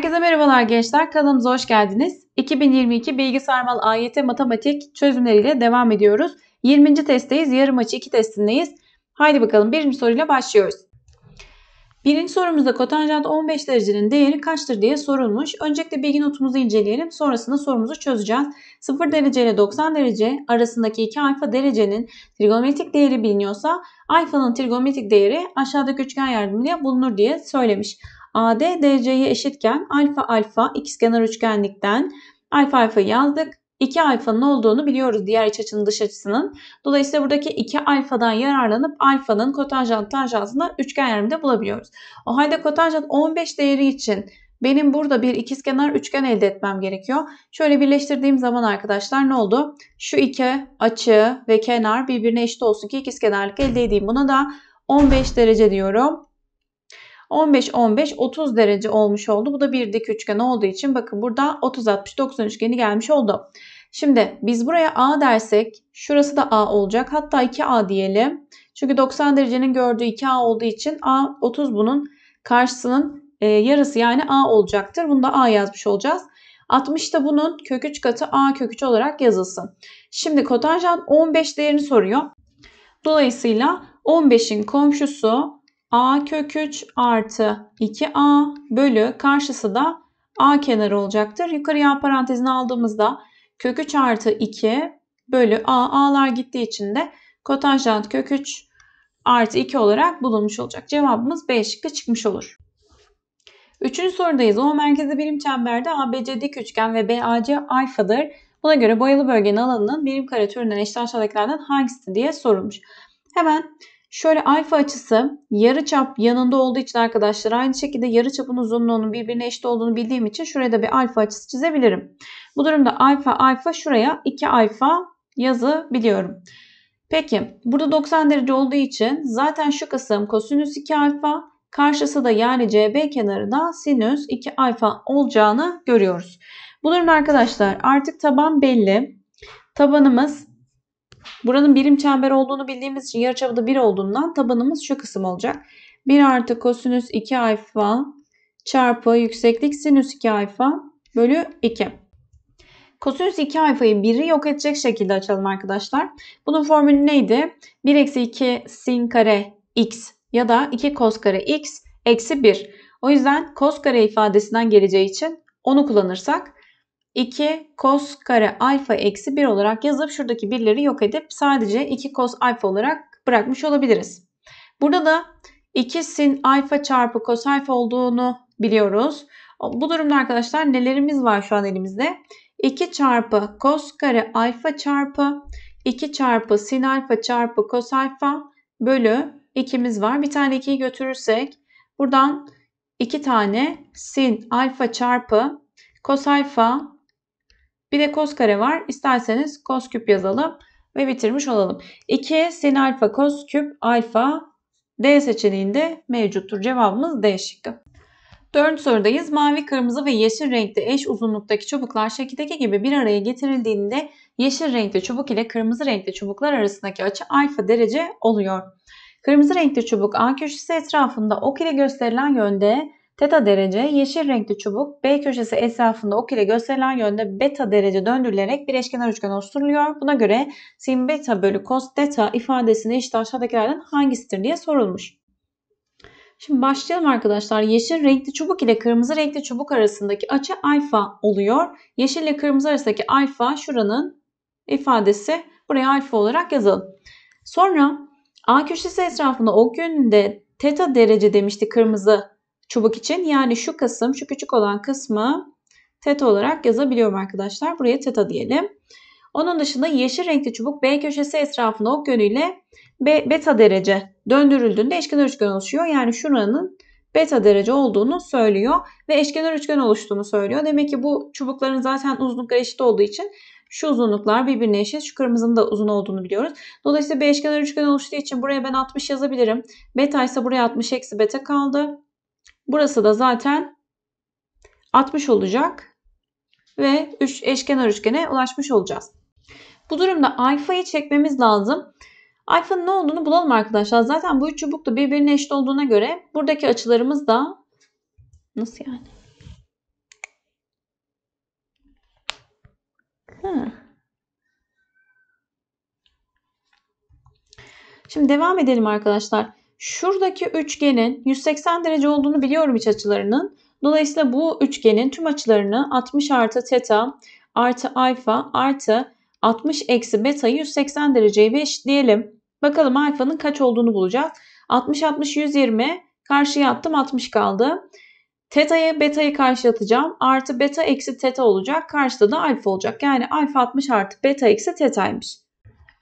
Herkese merhabalar gençler. Kanalımıza hoş geldiniz. 2022 Bilgisayar Mal AYT Matematik çözümleriyle devam ediyoruz. 20. testteyiz. Yarım açı 2 testindeyiz. Haydi bakalım birinci soruyla başlıyoruz. Birinci sorumuzda kotanjant 15 derecenin değeri kaçtır diye sorulmuş. Öncelikle bilgi notumuzu inceleyelim. Sonrasında sorumuzu çözeceğiz. 0 derece ile 90 derece arasındaki 2 alfa derecenin trigonometrik değeri biliniyorsa alfanın trigonometrik değeri aşağıdaki üçgen yardımıyla bulunur diye söylemiş. AD DC'ye eşitken alfa alfa ikizkenar üçgenlikten alfa alfa yazdık. 2 alfanın olduğunu biliyoruz diğer iç açının dış açısının. Dolayısıyla buradaki 2 alfadan yararlanıp alfanın kotanjant tanjansını üçgen yarımda bulabiliyoruz. O halde kotanjant 15 değeri için benim burada bir ikizkenar üçgen elde etmem gerekiyor. Şöyle birleştirdiğim zaman arkadaşlar ne oldu? Şu iki açı ve kenar birbirine eşit olsun ki ikizkenarlık elde edeyim. Buna da 15 derece diyorum. 15 15 30 derece olmuş oldu. Bu da bir dik üçgen olduğu için bakın burada 30 60 90 üçgeni gelmiş oldu. Şimdi biz buraya A dersek şurası da A olacak. Hatta 2A diyelim. Çünkü 90 derecenin gördüğü 2A olduğu için A 30 bunun karşısının e, yarısı yani A olacaktır. Bunu da A yazmış olacağız. 60 da bunun kök 3 katı A kök 3 olarak yazılsın. Şimdi kotanjant 15 değerini soruyor. Dolayısıyla 15'in komşusu a kök 3 artı 2a bölü karşısı da a kenarı olacaktır. Yukarıya parantezini aldığımızda kök 3 artı 2 bölü a, a'lar gittiği için de kotanjant kök 3 artı 2 olarak bulunmuş olacak. Cevabımız B şıkkı çıkmış olur. Üçüncü sorudayız. O merkezi birim çemberde ABC dik üçgen ve BAC alfadır. Buna göre boyalı bölgenin alanının birim kare türünden eşit aşağıdakilerden hangisi diye sorulmuş. Hemen Şöyle alfa açısı yarıçap yanında olduğu için arkadaşlar aynı şekilde yarıçapın uzunluğunun birbirine eşit olduğunu bildiğim için şuraya da bir alfa açısı çizebilirim. Bu durumda alfa alfa şuraya 2 alfa yazı biliyorum. Peki burada 90 derece olduğu için zaten şu kısım kosinüs 2 alfa karşısı da yani CB kenarı da sinüs 2 alfa olacağını görüyoruz. Bu durumda arkadaşlar artık taban belli. Tabanımız Buranın birim çember olduğunu bildiğimiz için yarıçapı 1 olduğundan tabanımız şu kısım olacak. 1 artı kosinüs 2 alfa çarpı yükseklik sinüs 2 alfa bölü 2. Kosinüs 2 alfayı 1'i yok edecek şekilde açalım arkadaşlar. Bunun formülü neydi? 1 eksi 2 sin kare x ya da 2 kos kare x eksi 1. O yüzden kos kare ifadesinden geleceği için onu kullanırsak 2 cos kare alfa eksi 1 olarak yazıp şuradaki birleri yok edip sadece 2 cos alfa olarak bırakmış olabiliriz. Burada da 2 sin alfa çarpı cos alfa olduğunu biliyoruz. Bu durumda arkadaşlar nelerimiz var şu an elimizde? 2 çarpı cos kare alfa çarpı 2 çarpı sin alfa çarpı cos alfa bölü 2'miz var. Bir tane 2'yi götürürsek buradan 2 tane sin alfa çarpı cos alfa bir de kos kare var. İsterseniz kos küp yazalım ve bitirmiş olalım. 2 sin alfa kos küp alfa D seçeneğinde mevcuttur. Cevabımız D şıkkı. Dördüncü sorudayız. Mavi, kırmızı ve yeşil renkte eş uzunluktaki çubuklar şekildeki gibi bir araya getirildiğinde yeşil renkte çubuk ile kırmızı renkte çubuklar arasındaki açı alfa derece oluyor. Kırmızı renkte çubuk A köşesi etrafında ok ile gösterilen yönde Teta derece yeşil renkli çubuk B köşesi etrafında ok ile gösterilen yönde beta derece döndürülerek bir eşkenar üçgen oluşturuluyor. Buna göre sin beta bölü cos theta ifadesini işte aşağıdakilerden hangisidir diye sorulmuş. Şimdi başlayalım arkadaşlar. Yeşil renkli çubuk ile kırmızı renkli çubuk arasındaki açı alfa oluyor. Yeşil ile kırmızı arasındaki alfa şuranın ifadesi. Buraya alfa olarak yazalım. Sonra A köşesi etrafında ok yönünde teta derece demişti kırmızı çubuk için. Yani şu kısım, şu küçük olan kısmı teta olarak yazabiliyorum arkadaşlar. Buraya teta diyelim. Onun dışında yeşil renkli çubuk B köşesi etrafında ok yönüyle B, beta derece döndürüldüğünde eşkenar üçgen oluşuyor. Yani şuranın beta derece olduğunu söylüyor ve eşkenar üçgen oluştuğunu söylüyor. Demek ki bu çubukların zaten uzunlukları eşit olduğu için şu uzunluklar birbirine eşit. Şu kırmızının da uzun olduğunu biliyoruz. Dolayısıyla bir eşkenar üçgen oluştuğu için buraya ben 60 yazabilirim. Beta ise buraya 60 eksi beta kaldı. Burası da zaten 60 olacak ve üç, eşkenar üçgene ulaşmış olacağız. Bu durumda alfayı çekmemiz lazım. Alfanın ne olduğunu bulalım arkadaşlar. Zaten bu üç çubuk da birbirine eşit olduğuna göre buradaki açılarımız da nasıl yani? Hı. Şimdi devam edelim arkadaşlar. Şuradaki üçgenin 180 derece olduğunu biliyorum iç açılarının. Dolayısıyla bu üçgenin tüm açılarını 60 artı teta artı alfa artı 60 eksi beta'yı 180 dereceye bir eşitleyelim. Bakalım alfanın kaç olduğunu bulacağız. 60 60 120 karşıya attım 60 kaldı. Teta'yı beta'yı atacağım. Artı beta eksi teta olacak. Karşıda da alfa olacak. Yani alfa 60 artı beta eksi teta'ymış.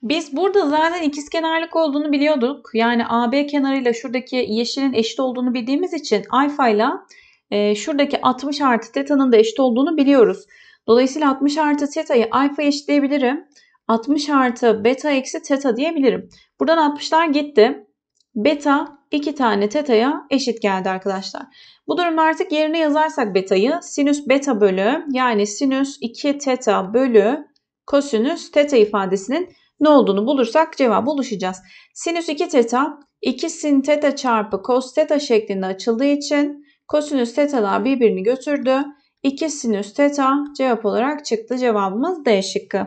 Biz burada zaten ikizkenarlık olduğunu biliyorduk. Yani AB kenarıyla şuradaki yeşilin eşit olduğunu bildiğimiz için alfa ile e, şuradaki 60 artı tetanın da eşit olduğunu biliyoruz. Dolayısıyla 60 artı teta'yı alfa eşitleyebilirim. 60 artı beta eksi teta diyebilirim. Buradan 60'lar gitti. Beta 2 tane teta'ya eşit geldi arkadaşlar. Bu durumda artık yerine yazarsak beta'yı sinüs beta bölü yani sinüs 2 teta bölü kosinüs teta ifadesinin ne olduğunu bulursak cevap buluşacağız. Sinüs 2 teta 2 sin teta çarpı cos teta şeklinde açıldığı için kosinüs tetalar birbirini götürdü. 2 sinüs teta cevap olarak çıktı. Cevabımız D şıkkı.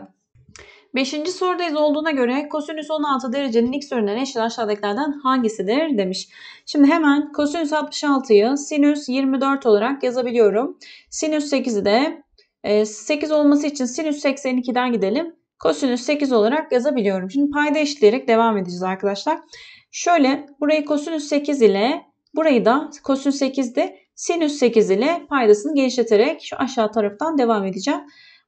Beşinci sorudayız olduğuna göre kosinüs 16 derecenin x ürünlerine eşit aşağıdakilerden hangisidir demiş. Şimdi hemen kosinüs 66'yı sinüs 24 olarak yazabiliyorum. Sinüs 8'i de 8 e, olması için sinüs 82'den gidelim kosinüs 8 olarak yazabiliyorum. Şimdi payda eşitleyerek devam edeceğiz arkadaşlar. Şöyle burayı kosinüs 8 ile burayı da kosinüs 8'de sinüs 8 ile paydasını genişleterek şu aşağı taraftan devam edeceğim.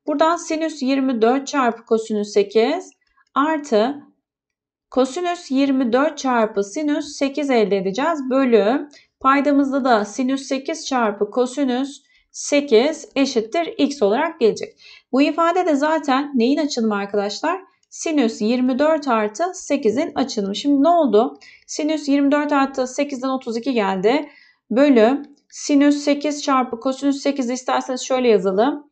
Buradan sinüs 24 çarpı kosinüs 8 artı kosinüs 24 çarpı sinüs 8 elde edeceğiz. Bölü paydamızda da sinüs 8 çarpı kosinüs 8 eşittir x olarak gelecek. Bu ifade de zaten neyin açılımı arkadaşlar? Sinüs 24 artı 8'in açılımı. Şimdi ne oldu? Sinüs 24 artı 8'den 32 geldi. Bölü sinüs 8 çarpı kosinüs 8 isterseniz şöyle yazalım.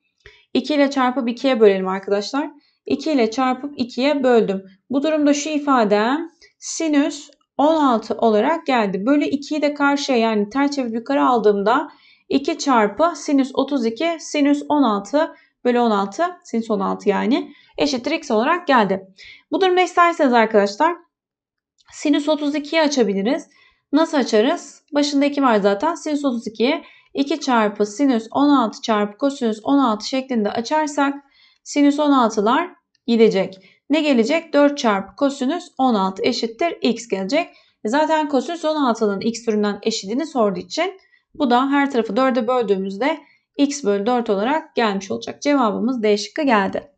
2 ile çarpıp 2'ye bölelim arkadaşlar. 2 ile çarpıp 2'ye böldüm. Bu durumda şu ifade sinüs 16 olarak geldi. Bölü 2'yi de karşıya yani ters çevirip yukarı aldığımda 2 çarpı sinüs 32 sinüs 16 bölü 16 sinüs 16 yani eşittir x olarak geldi. Bu durumda isterseniz arkadaşlar sinüs 32'yi açabiliriz. Nasıl açarız? Başında 2 var zaten. Sinüs 32'yi 2 çarpı sinüs 16 çarpı kosinüs 16 şeklinde açarsak sinüs 16'lar gidecek. Ne gelecek? 4 çarpı kosinüs 16 eşittir x gelecek. E zaten kosinüs 16'nın x türünden eşitini sorduğu için bu da her tarafı 4'e böldüğümüzde x bölü 4 olarak gelmiş olacak. Cevabımız D şıkkı geldi.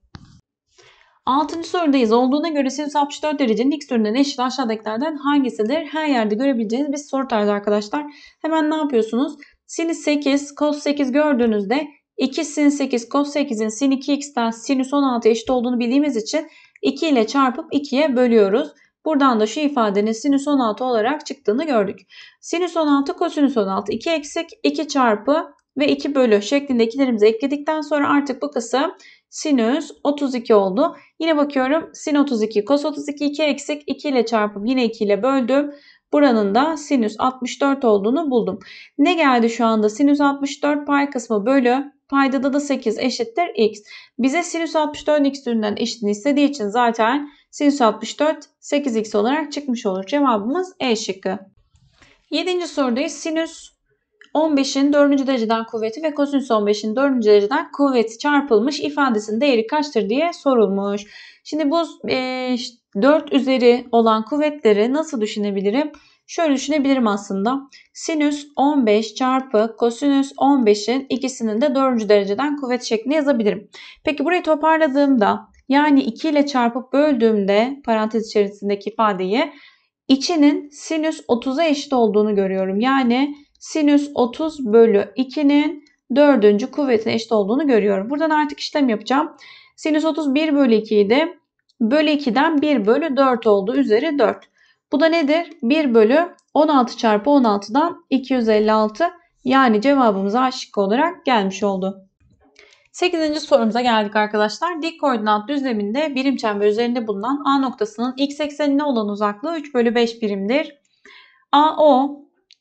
6. sorudayız. Olduğuna göre sinüs 64 derecenin x türünden eşit aşağıdakilerden hangisidir? Her yerde görebileceğiniz bir soru tarzı arkadaşlar. Hemen ne yapıyorsunuz? Sin 8, cos 8 gördüğünüzde 2 sin 8, cos 8'in sin 2x'ten sinüs 16 eşit olduğunu bildiğimiz için 2 ile çarpıp 2'ye bölüyoruz. Buradan da şu ifadenin sinüs 16 olarak çıktığını gördük. Sinüs 16 kosinüs 16 2 eksik 2 çarpı ve 2 bölü şeklindekilerimizi ekledikten sonra artık bu kısım sinüs 32 oldu. Yine bakıyorum sin 32 kos 32 2 eksik 2 ile çarpıp yine 2 ile böldüm. Buranın da sinüs 64 olduğunu buldum. Ne geldi şu anda? Sinüs 64 pay kısmı bölü paydada da 8 eşittir x. Bize sinüs 64 x türünden eşitini istediği için zaten Sinüs 64 8x olarak çıkmış olur. Cevabımız E şıkkı. 7. sorudayız. Sinüs 15'in 4. dereceden kuvveti ve kosinüs 15'in 4. dereceden kuvveti çarpılmış ifadesinin değeri kaçtır diye sorulmuş. Şimdi bu e, 4 üzeri olan kuvvetleri nasıl düşünebilirim? Şöyle düşünebilirim aslında. Sinüs 15 çarpı kosinüs 15'in ikisinin de 4. dereceden kuvvet şeklinde yazabilirim. Peki burayı toparladığımda yani 2 ile çarpıp böldüğümde parantez içerisindeki ifadeyi içinin sinüs 30'a eşit olduğunu görüyorum. Yani sinüs 30 bölü 2'nin 4. kuvvetine eşit olduğunu görüyorum. Buradan artık işlem yapacağım. Sinüs 30 1 bölü 2 idi. Bölü 2'den 1 bölü 4 oldu. Üzeri 4. Bu da nedir? 1 bölü 16 çarpı 16'dan 256 yani cevabımız A şıkkı olarak gelmiş oldu. 8. sorumuza geldik arkadaşlar. Dik koordinat düzleminde birim çember üzerinde bulunan A noktasının x eksenine olan uzaklığı 3 bölü 5 birimdir. AO,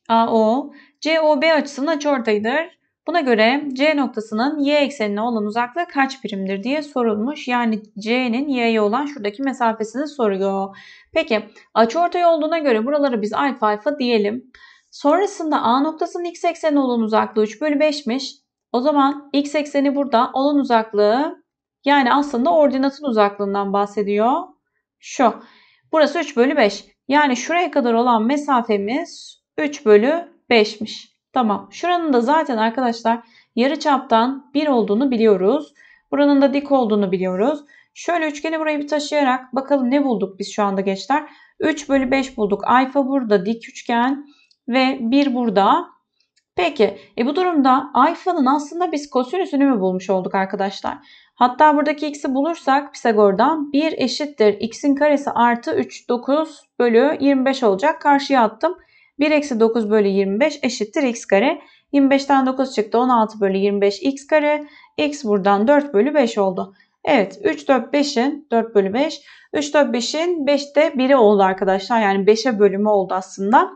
AO, COB açısının açıortayıdır. Buna göre C noktasının y eksenine olan uzaklığı kaç birimdir diye sorulmuş. Yani C'nin y'ye olan şuradaki mesafesini soruyor. Peki açıortay olduğuna göre buraları biz alfa alfa diyelim. Sonrasında A noktasının x eksenine olan uzaklığı 3 bölü 5'miş. O zaman x ekseni burada. Onun uzaklığı yani aslında ordinatın uzaklığından bahsediyor. Şu. Burası 3 bölü 5. Yani şuraya kadar olan mesafemiz 3 bölü 5'miş. Tamam. Şuranın da zaten arkadaşlar yarı çaptan 1 olduğunu biliyoruz. Buranın da dik olduğunu biliyoruz. Şöyle üçgeni buraya bir taşıyarak bakalım ne bulduk biz şu anda gençler. 3 bölü 5 bulduk. Alfa burada dik üçgen ve 1 burada. Peki e bu durumda alfanın aslında biz kosinüsünü mü bulmuş olduk arkadaşlar? Hatta buradaki x'i bulursak Pisagor'dan 1 eşittir x'in karesi artı 3 9 bölü 25 olacak. Karşıya attım. 1 eksi 9 bölü 25 eşittir x kare. 25'ten 9 çıktı 16 bölü 25 x kare. x buradan 4 bölü 5 oldu. Evet 3 4 5'in 4 bölü 5. 3 4 5'in 5'te 1'i oldu arkadaşlar. Yani 5'e bölümü oldu aslında.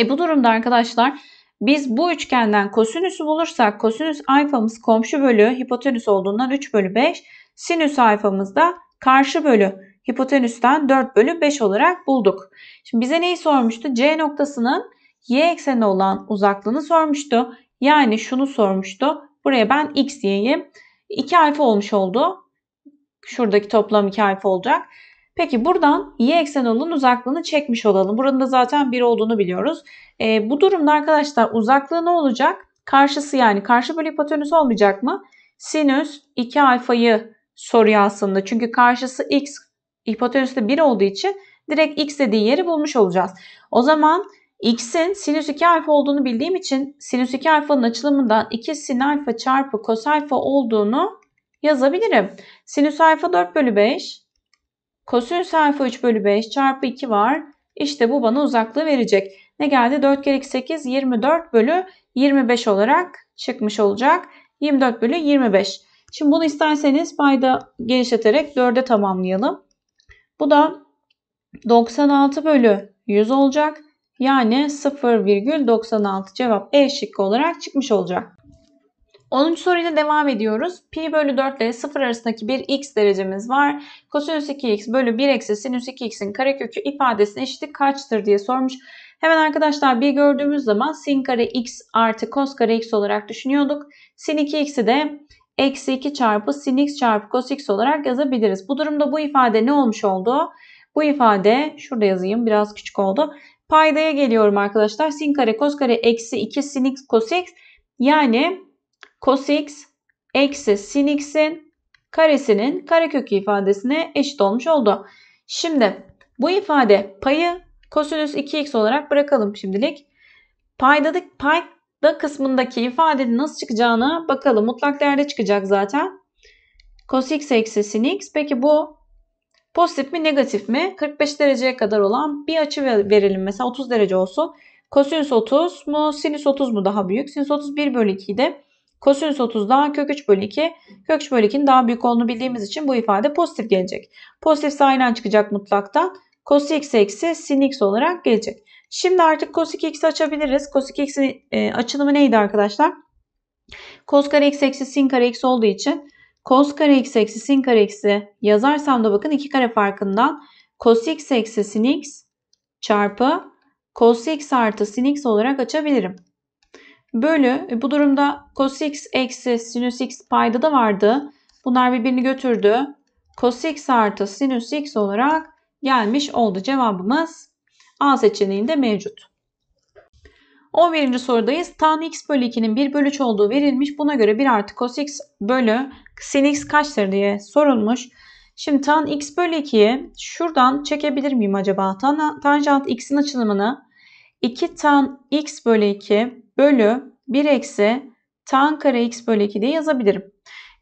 E bu durumda arkadaşlar biz bu üçgenden kosinüsü bulursak kosinüs alfamız komşu bölü hipotenüs olduğundan 3 bölü 5. Sinüs alfamız da karşı bölü hipotenüsten 4 bölü 5 olarak bulduk. Şimdi bize neyi sormuştu? C noktasının y ekseni olan uzaklığını sormuştu. Yani şunu sormuştu. Buraya ben x diyeyim. 2 alfa olmuş oldu. Şuradaki toplam 2 alfa olacak. Peki buradan y eksen olun uzaklığını çekmiş olalım. Buranın da zaten 1 olduğunu biliyoruz. E, bu durumda arkadaşlar uzaklığı ne olacak? Karşısı yani karşı bölü hipotenüs olmayacak mı? Sinüs 2 alfayı soruyor aslında. Çünkü karşısı x hipotenüste 1 olduğu için direkt x dediği yeri bulmuş olacağız. O zaman x'in sinüs 2 alfa olduğunu bildiğim için sinüs 2 alfanın açılımından 2 sin alfa çarpı kos alfa olduğunu yazabilirim. Sinüs alfa 4 bölü 5 Kosinüs alfa 3 bölü 5 çarpı 2 var. İşte bu bana uzaklığı verecek. Ne geldi? 4 kere 8 24 bölü 25 olarak çıkmış olacak. 24 bölü 25. Şimdi bunu isterseniz payda genişleterek 4'e tamamlayalım. Bu da 96 bölü 100 olacak. Yani 0,96 cevap E şıkkı olarak çıkmış olacak. 10. soruyla devam ediyoruz. Pi bölü 4 ile 0 arasındaki bir x derecemiz var. Kosinüs 2x bölü 1 eksi sinüs 2x'in karekökü ifadesinin eşiti kaçtır diye sormuş. Hemen arkadaşlar bir gördüğümüz zaman sin kare x artı kos kare x olarak düşünüyorduk. Sin 2x'i de eksi 2 çarpı sin x çarpı kos x olarak yazabiliriz. Bu durumda bu ifade ne olmuş oldu? Bu ifade şurada yazayım biraz küçük oldu. Paydaya geliyorum arkadaşlar. Sin kare kos kare eksi 2 sin x cos x yani cos x eksi sin x'in karesinin karekökü ifadesine eşit olmuş oldu. Şimdi bu ifade payı kosinüs 2x olarak bırakalım şimdilik. Paydadık payda kısmındaki ifadenin nasıl çıkacağını bakalım. Mutlak değerde çıkacak zaten. Cos x eksi sin x. Peki bu pozitif mi negatif mi? 45 dereceye kadar olan bir açı verelim. Mesela 30 derece olsun. Kosinüs 30 mu? Sinüs 30 mu daha büyük? Sinüs 30 1 bölü 2 Kosinüs 30'dan kök 3 bölü 2. Kök 3 bölü 2'nin daha büyük olduğunu bildiğimiz için bu ifade pozitif gelecek. Pozitif aynen çıkacak mutlaktan. Cos x eksi sin x olarak gelecek. Şimdi artık cos 2x'i açabiliriz. Cos 2x'in e, açılımı neydi arkadaşlar? Cos kare x eksi sin kare x olduğu için cos kare x eksi sin kare x'i yazarsam da bakın iki kare farkından cos x eksi sin x çarpı cos x artı sin x olarak açabilirim bölü e, bu durumda cos x eksi sinüs x payda da vardı. Bunlar birbirini götürdü. Cos x artı sinüs x olarak gelmiş oldu. Cevabımız A seçeneğinde mevcut. 11. sorudayız. Tan x bölü 2'nin 1 bölü 3 olduğu verilmiş. Buna göre 1 artı cos x bölü sin x kaçtır diye sorulmuş. Şimdi tan x bölü 2'yi şuradan çekebilir miyim acaba? Tan, tanjant x'in açılımını 2 tan x bölü 2 bölü 1 eksi tan kare x bölü 2 diye yazabilirim.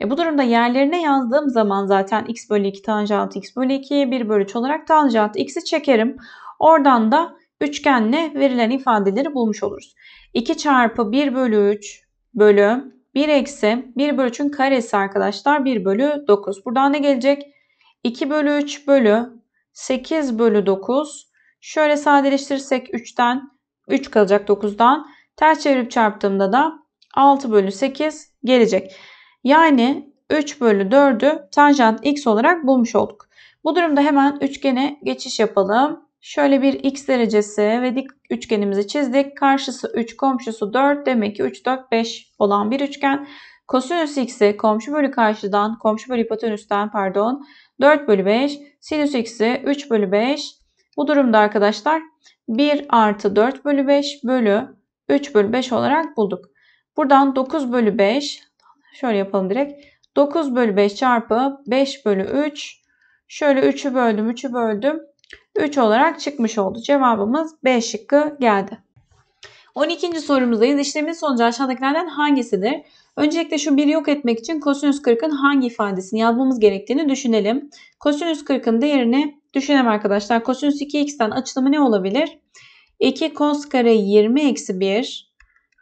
E bu durumda yerlerine yazdığım zaman zaten x bölü 2 tanjant x bölü 2'ye 1 bölüç olarak tanjant x'i çekerim. Oradan da üçgenle verilen ifadeleri bulmuş oluruz. 2 çarpı 1 bölü 3 bölü 1 eksi 1 bölü 3'ün karesi arkadaşlar 1 bölü 9. Buradan ne gelecek? 2 bölü 3 bölü 8 bölü 9. Şöyle sadeleştirirsek 3'ten 3 kalacak 9'dan. Ters çevirip çarptığımda da 6 bölü 8 gelecek. Yani 3 bölü 4'ü tanjant x olarak bulmuş olduk. Bu durumda hemen üçgene geçiş yapalım. Şöyle bir x derecesi ve dik üçgenimizi çizdik. Karşısı 3, komşusu 4. Demek ki 3, 4, 5 olan bir üçgen. Kosinüs x'i komşu bölü karşıdan, komşu bölü hipotenüsten pardon 4 bölü 5. Sinüs x'i 3 bölü 5. Bu durumda arkadaşlar 1 artı 4 bölü 5 bölü 3 bölü 5 olarak bulduk. Buradan 9 bölü 5 şöyle yapalım direkt. 9 bölü 5 çarpı 5 bölü 3 şöyle 3'ü böldüm 3'ü böldüm 3 olarak çıkmış oldu. Cevabımız B şıkkı geldi. 12. sorumuzdayız. İşlemin sonucu aşağıdakilerden hangisidir? Öncelikle şu bir yok etmek için kosinüs 40'ın hangi ifadesini yazmamız gerektiğini düşünelim. Kosinüs 40'ın değerini düşünelim arkadaşlar. Kosinüs 2x'ten açılımı ne olabilir? 2 kos kare 20 eksi 1,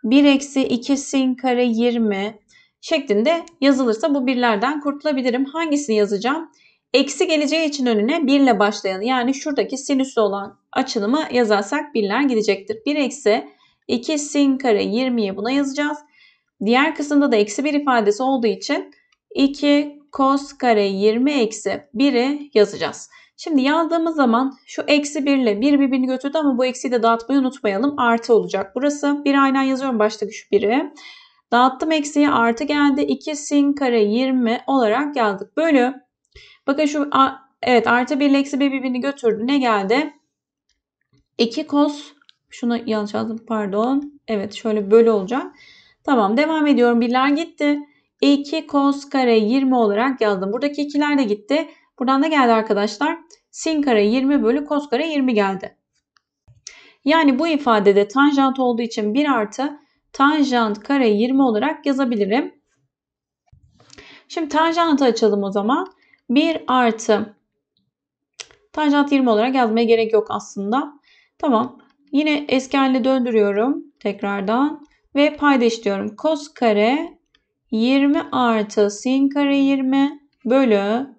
1 eksi 2 sin kare 20 şeklinde yazılırsa bu birlerden kurtulabilirim. Hangisini yazacağım? Eksi geleceği için önüne 1 ile başlayan yani şuradaki sinüslü olan açılımı yazarsak birler gidecektir. 1 eksi 2 sin kare 20'yi buna yazacağız. Diğer kısımda da eksi 1 ifadesi olduğu için 2 kos kare 20 eksi 1'i yazacağız. Şimdi yazdığımız zaman şu eksi 1 ile 1 birbirini götürdü ama bu eksiyi de dağıtmayı unutmayalım. Artı olacak burası. Bir aynen yazıyorum baştaki şu 1'i. Dağıttım eksiyi artı geldi. 2 sin kare 20 olarak yazdık. Bölü. Bakın şu evet artı 1 ile eksi 1 birbirini götürdü. Ne geldi? 2 kos şunu yanlış yazdım pardon. Evet şöyle bölü olacak. Tamam devam ediyorum. Birler gitti. 2 kos kare 20 olarak yazdım. Buradaki ikiler de gitti. Buradan da geldi arkadaşlar. Sin kare 20 bölü kos kare 20 geldi. Yani bu ifadede tanjant olduğu için 1 artı tanjant kare 20 olarak yazabilirim. Şimdi tanjantı açalım o zaman. 1 artı tanjant 20 olarak yazmaya gerek yok aslında. Tamam. Yine eski haline döndürüyorum tekrardan ve payda işliyorum. Kos kare 20 artı sin kare 20 bölü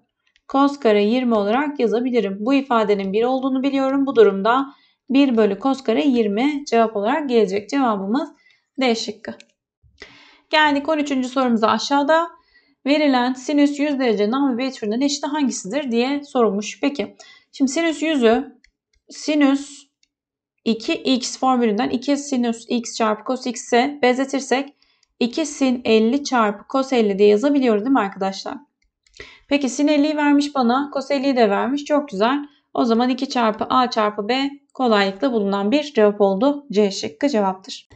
koskara 20 olarak yazabilirim. Bu ifadenin 1 olduğunu biliyorum. Bu durumda 1 bölü koskara 20 cevap olarak gelecek. Cevabımız D şıkkı. Geldik 13. sorumuza aşağıda. Verilen sinüs 100 derecenin ambibitrinin eşit hangisidir diye sorulmuş. Peki şimdi sinüs 100'ü sinüs 2x formülünden 2 sinüs x çarpı cos x'e benzetirsek 2 sin 50 çarpı cos 50 diye yazabiliyoruz değil mi arkadaşlar? Peki sin 50'yi vermiş bana. Kos 50'yi de vermiş. Çok güzel. O zaman 2 çarpı A çarpı B kolaylıkla bulunan bir cevap oldu. C şıkkı cevaptır.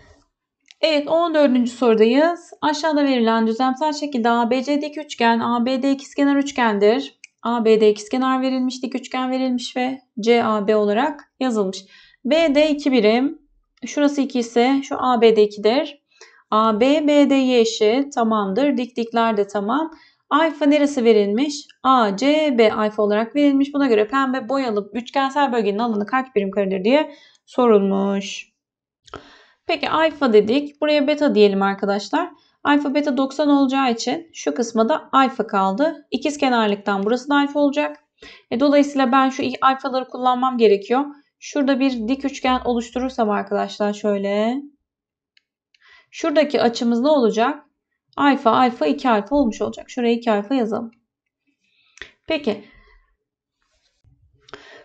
Evet 14. sorudayız. Aşağıda verilen düzlemsel şekilde ABC'deki üçgen ABD ikizkenar üçgendir. ABD ikizkenar verilmiş, dik üçgen verilmiş ve CAB olarak yazılmış. BD 2 birim. Şurası 2 ise şu ABD 2'dir. AB BD'ye eşit tamamdır. Dik dikler de tamam. Alfa neresi verilmiş? A, C, B alfa olarak verilmiş. Buna göre pembe boyalı üçgensel bölgenin alanı kaç birim karedir diye sorulmuş. Peki alfa dedik. Buraya beta diyelim arkadaşlar. Alfa beta 90 olacağı için şu kısma da alfa kaldı. İkiz kenarlıktan burası da alfa olacak. E, dolayısıyla ben şu alfaları kullanmam gerekiyor. Şurada bir dik üçgen oluşturursam arkadaşlar şöyle. Şuradaki açımız ne olacak? Alfa alfa 2 alfa olmuş olacak. Şuraya 2 alfa yazalım. Peki.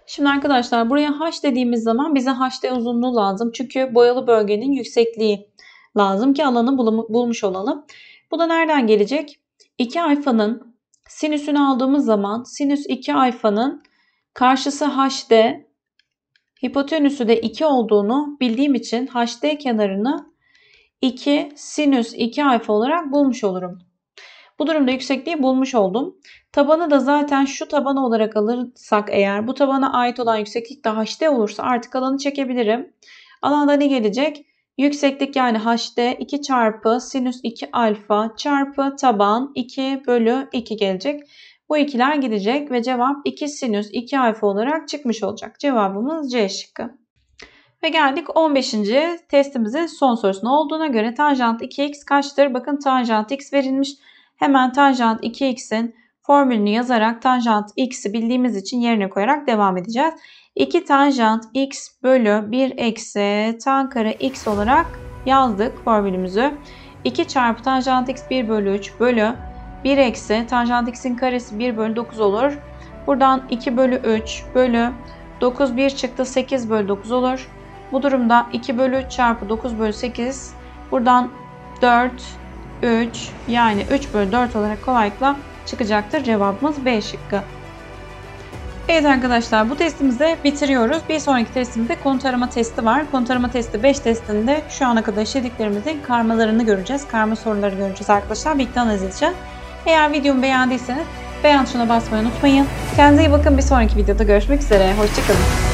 Şimdi arkadaşlar buraya h dediğimiz zaman bize hd uzunluğu lazım. Çünkü boyalı bölgenin yüksekliği lazım ki alanı bulmuş olalım. Bu da nereden gelecek? 2 alfanın sinüsünü aldığımız zaman sinüs 2 alfanın karşısı hd hipotenüsü de 2 olduğunu bildiğim için hd kenarını 2 sinüs 2 alfa olarak bulmuş olurum. Bu durumda yüksekliği bulmuş oldum. Tabanı da zaten şu tabanı olarak alırsak eğer bu tabana ait olan yükseklik de hd olursa artık alanı çekebilirim. Alanda ne gelecek? Yükseklik yani hd 2 çarpı sinüs 2 alfa çarpı taban 2 bölü 2 gelecek. Bu ikiler gidecek ve cevap 2 sinüs 2 alfa olarak çıkmış olacak. Cevabımız C şıkkı. Ve geldik 15. testimizin son sorusuna olduğuna göre tanjant 2x kaçtır? Bakın tanjant x verilmiş. Hemen tanjant 2x'in formülünü yazarak tanjant x'i bildiğimiz için yerine koyarak devam edeceğiz. 2 tanjant x bölü 1 eksi tan kare x olarak yazdık formülümüzü. 2 çarpı tanjant x 1 bölü 3 bölü 1 eksi tanjant x'in karesi 1 bölü 9 olur. Buradan 2 bölü 3 bölü 9 1 çıktı 8 bölü 9 olur. Bu durumda 2 bölü 3 çarpı 9 bölü 8 buradan 4, 3 yani 3 bölü 4 olarak kolaylıkla çıkacaktır. Cevabımız B şıkkı. Evet arkadaşlar bu testimizde bitiriyoruz. Bir sonraki testimizde konu tarama testi var. Konu tarama testi 5 testinde şu ana kadar işlediklerimizin karmalarını göreceğiz. Karma soruları göreceğiz arkadaşlar. Birlikte analiz edeceğiz. Eğer videomu beğendiyseniz beğen tuşuna basmayı unutmayın. Kendinize iyi bakın. Bir sonraki videoda görüşmek üzere. Hoşçakalın.